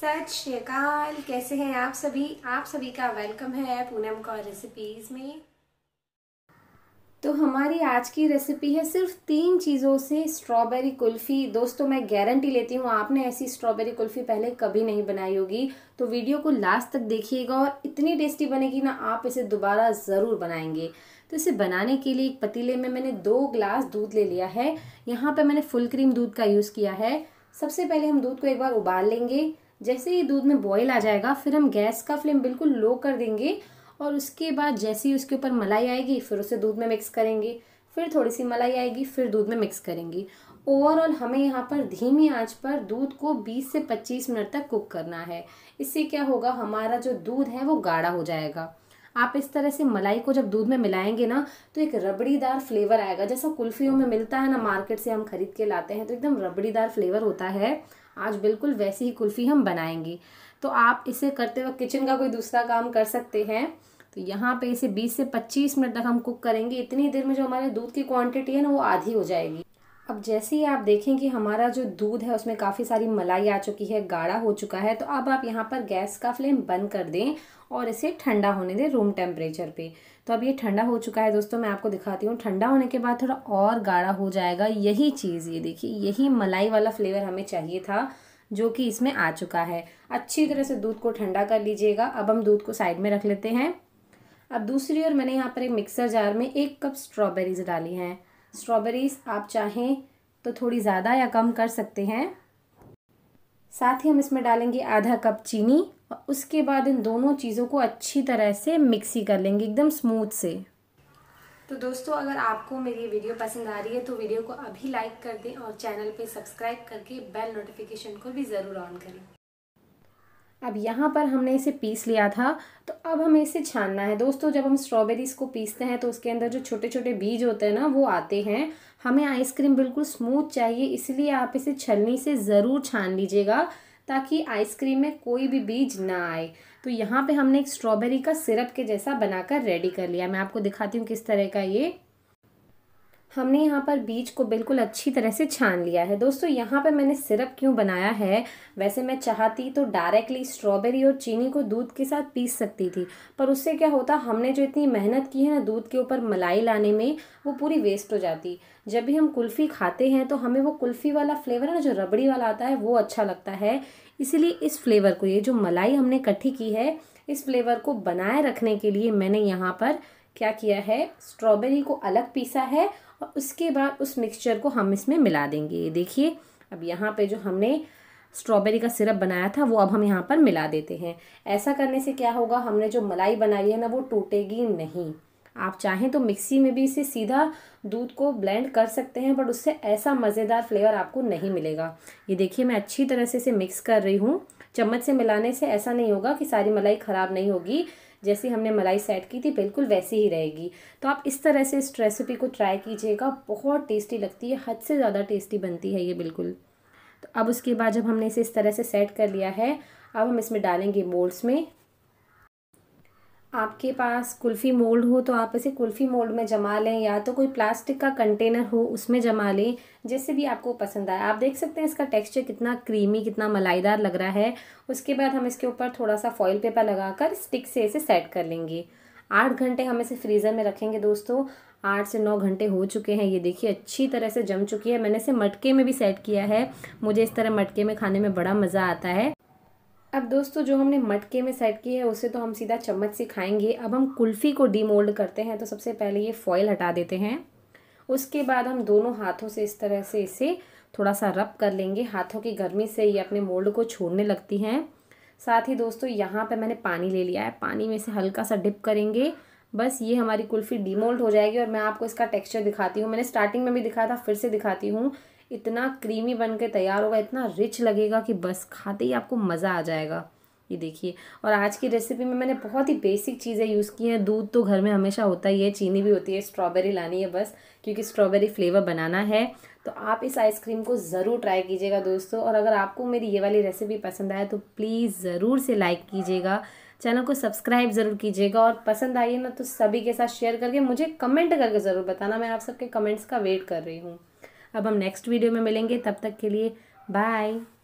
सत श्रीकाल कैसे हैं आप सभी आप सभी का वेलकम है पूनम कौर रेसिपीज़ में तो हमारी आज की रेसिपी है सिर्फ तीन चीज़ों से स्ट्रॉबेरी कुल्फ़ी दोस्तों मैं गारंटी लेती हूँ आपने ऐसी स्ट्रॉबेरी कुल्फ़ी पहले कभी नहीं बनाई होगी तो वीडियो को लास्ट तक देखिएगा और इतनी टेस्टी बनेगी ना आप इसे दोबारा ज़रूर बनाएंगे तो इसे बनाने के लिए एक पतीले में मैंने दो ग्लास दूध ले लिया है यहाँ पर मैंने फुल क्रीम दूध का यूज़ किया है सबसे पहले हम दूध को एक बार उबाल लेंगे जैसे ही दूध में बॉईल आ जाएगा फिर हम गैस का फ्लेम बिल्कुल लो कर देंगे और उसके बाद जैसे ही उसके ऊपर मलाई आएगी फिर उसे दूध में मिक्स करेंगे फिर थोड़ी सी मलाई आएगी फिर दूध में मिक्स करेंगे ओवरऑल हमें यहाँ पर धीमी आंच पर दूध को 20 से 25 मिनट तक कुक करना है इससे क्या होगा हमारा जो दूध है वो गाढ़ा हो जाएगा आप इस तरह से मलाई को जब दूध में मिलाएंगे ना तो एक रबड़ीदार फ्लेवर आएगा जैसा कुल्फियों में मिलता है ना मार्केट से हम खरीद के लाते हैं तो एकदम रबड़ीदार फ्लेवर होता है आज बिल्कुल वैसी ही कुल्फ़ी हम बनाएंगे तो आप इसे करते वक्त किचन का कोई दूसरा काम कर सकते हैं तो यहाँ पे इसे 20 से 25 मिनट तक हम कुक करेंगे इतनी देर में जो हमारे दूध की क्वांटिटी है ना वो आधी हो जाएगी अब जैसे ही आप देखें कि हमारा जो दूध है उसमें काफ़ी सारी मलाई आ चुकी है गाढ़ा हो चुका है तो अब आप यहाँ पर गैस का फ्लेम बंद कर दें और इसे ठंडा होने दें रूम टेम्परेचर पे तो अब ये ठंडा हो चुका है दोस्तों मैं आपको दिखाती हूँ ठंडा होने के बाद थोड़ा और गाढ़ा हो जाएगा यही चीज़ ये देखिए यही मलाई वाला फ्लेवर हमें चाहिए था जो कि इसमें आ चुका है अच्छी तरह से दूध को ठंडा कर लीजिएगा अब हम दूध को साइड में रख लेते हैं अब दूसरी ओर मैंने यहाँ पर एक मिक्सर जार में एक कप स्ट्रॉबेरीज डाली हैं स्ट्रॉबेरीज़ आप चाहें तो थोड़ी ज़्यादा या कम कर सकते हैं साथ ही हम इसमें डालेंगे आधा कप चीनी और उसके बाद इन दोनों चीज़ों को अच्छी तरह से मिक्सी कर लेंगे एकदम स्मूथ से तो दोस्तों अगर आपको मेरी ये वीडियो पसंद आ रही है तो वीडियो को अभी लाइक कर दें और चैनल पे सब्सक्राइब करके बेल नोटिफिकेशन को भी ज़रूर ऑन करें अब यहाँ पर हमने इसे पीस लिया था तो अब हमें इसे छानना है दोस्तों जब हम स्ट्रॉबेरीज को पीसते हैं तो उसके अंदर जो छोटे छोटे बीज होते हैं ना वो आते हैं हमें आइसक्रीम बिल्कुल स्मूथ चाहिए इसलिए आप इसे छलनी से ज़रूर छान लीजिएगा ताकि आइसक्रीम में कोई भी बीज ना आए तो यहाँ पे हमने एक स्ट्रॉबेरी का सिरप के जैसा बनाकर रेडी कर लिया मैं आपको दिखाती हूँ किस तरह का ये हमने यहाँ पर बीज को बिल्कुल अच्छी तरह से छान लिया है दोस्तों यहाँ पर मैंने सिरप क्यों बनाया है वैसे मैं चाहती तो डायरेक्टली स्ट्रॉबेरी और चीनी को दूध के साथ पीस सकती थी पर उससे क्या होता हमने जो इतनी मेहनत की है ना दूध के ऊपर मलाई लाने में वो पूरी वेस्ट हो जाती जब भी हम कुल्फ़ी खाते हैं तो हमें वो कुल्फ़ी वाला फ्लेवर है ना जो रबड़ी वाला आता है वो अच्छा लगता है इसीलिए इस फ्लेवर को ये जो मलाई हमने इकट्ठी की है इस फ्लेवर को बनाए रखने के लिए मैंने यहाँ पर क्या किया है स्ट्रॉबेरी को अलग पीसा है और उसके बाद उस मिक्सचर को हम इसमें मिला देंगे देखिए अब यहाँ पे जो हमने स्ट्रॉबेरी का सिरप बनाया था वो अब हम यहाँ पर मिला देते हैं ऐसा करने से क्या होगा हमने जो मलाई बनाई है ना वो टूटेगी नहीं आप चाहें तो मिक्सी में भी इसे सीधा दूध को ब्लेंड कर सकते हैं बट उससे ऐसा मज़ेदार फ्लेवर आपको नहीं मिलेगा ये देखिए मैं अच्छी तरह से इसे मिक्स कर रही हूँ चम्मच से मिलाने से ऐसा नहीं होगा कि सारी मलाई ख़राब नहीं होगी जैसी हमने मलाई सेट की थी बिल्कुल वैसी ही रहेगी तो आप इस तरह से इस रेसिपी को ट्राई कीजिएगा बहुत टेस्टी लगती है हद से ज़्यादा टेस्टी बनती है ये बिल्कुल तो अब उसके बाद जब हमने इसे इस तरह से सेट कर लिया है अब हम इसमें डालेंगे बोल्स में आपके पास कुल्फ़ी मोल्ड हो तो आप इसे कुल्फ़ी मोल्ड में जमा लें या तो कोई प्लास्टिक का कंटेनर हो उसमें जमा लें जैसे भी आपको पसंद आए आप देख सकते हैं इसका टेक्सचर कितना क्रीमी कितना मलाईदार लग रहा है उसके बाद हम इसके ऊपर थोड़ा सा फॉइल पेपर लगाकर स्टिक से इसे सेट कर लेंगे आठ घंटे हम इसे फ्रीज़र में रखेंगे दोस्तों आठ से नौ घंटे हो चुके हैं ये देखिए अच्छी तरह से जम चुकी है मैंने इसे मटके में भी सेट किया है मुझे इस तरह मटके में खाने में बड़ा मज़ा आता है अब दोस्तों जो हमने मटके में सेट की है उसे तो हम सीधा चम्मच से खाएंगे अब हम कुल्फ़ी को डीमोल्ड करते हैं तो सबसे पहले ये फॉयल हटा देते हैं उसके बाद हम दोनों हाथों से इस तरह से इसे थोड़ा सा रब कर लेंगे हाथों की गर्मी से ये अपने मोल्ड को छोड़ने लगती हैं साथ ही दोस्तों यहाँ पर मैंने पानी ले लिया है पानी में से हल्का सा डिप करेंगे बस ये हमारी कुल्फ़ी डीमोल्ड हो जाएगी और मैं आपको इसका टेक्सचर दिखाती हूँ मैंने स्टार्टिंग में भी दिखाया था फिर से दिखाती हूँ इतना क्रीमी बन के तैयार होगा इतना रिच लगेगा कि बस खाते ही आपको मज़ा आ जाएगा ये देखिए और आज की रेसिपी में मैंने बहुत ही बेसिक चीज़ें यूज़ की हैं दूध तो घर में हमेशा होता ही है चीनी भी होती है स्ट्रॉबेरी लानी है बस क्योंकि स्ट्रॉबेरी फ्लेवर बनाना है तो आप इस आइसक्रीम को ज़रूर ट्राई कीजिएगा दोस्तों और अगर आपको मेरी ये वाली रेसिपी पसंद आए तो प्लीज़ ज़रूर से लाइक कीजिएगा चैनल को सब्सक्राइब ज़रूर कीजिएगा और पसंद आई है ना तो सभी के साथ शेयर करके मुझे कमेंट करके ज़रूर बताना मैं आप सबके कमेंट्स का वेट कर रही हूँ अब हम नेक्स्ट वीडियो में मिलेंगे तब तक के लिए बाय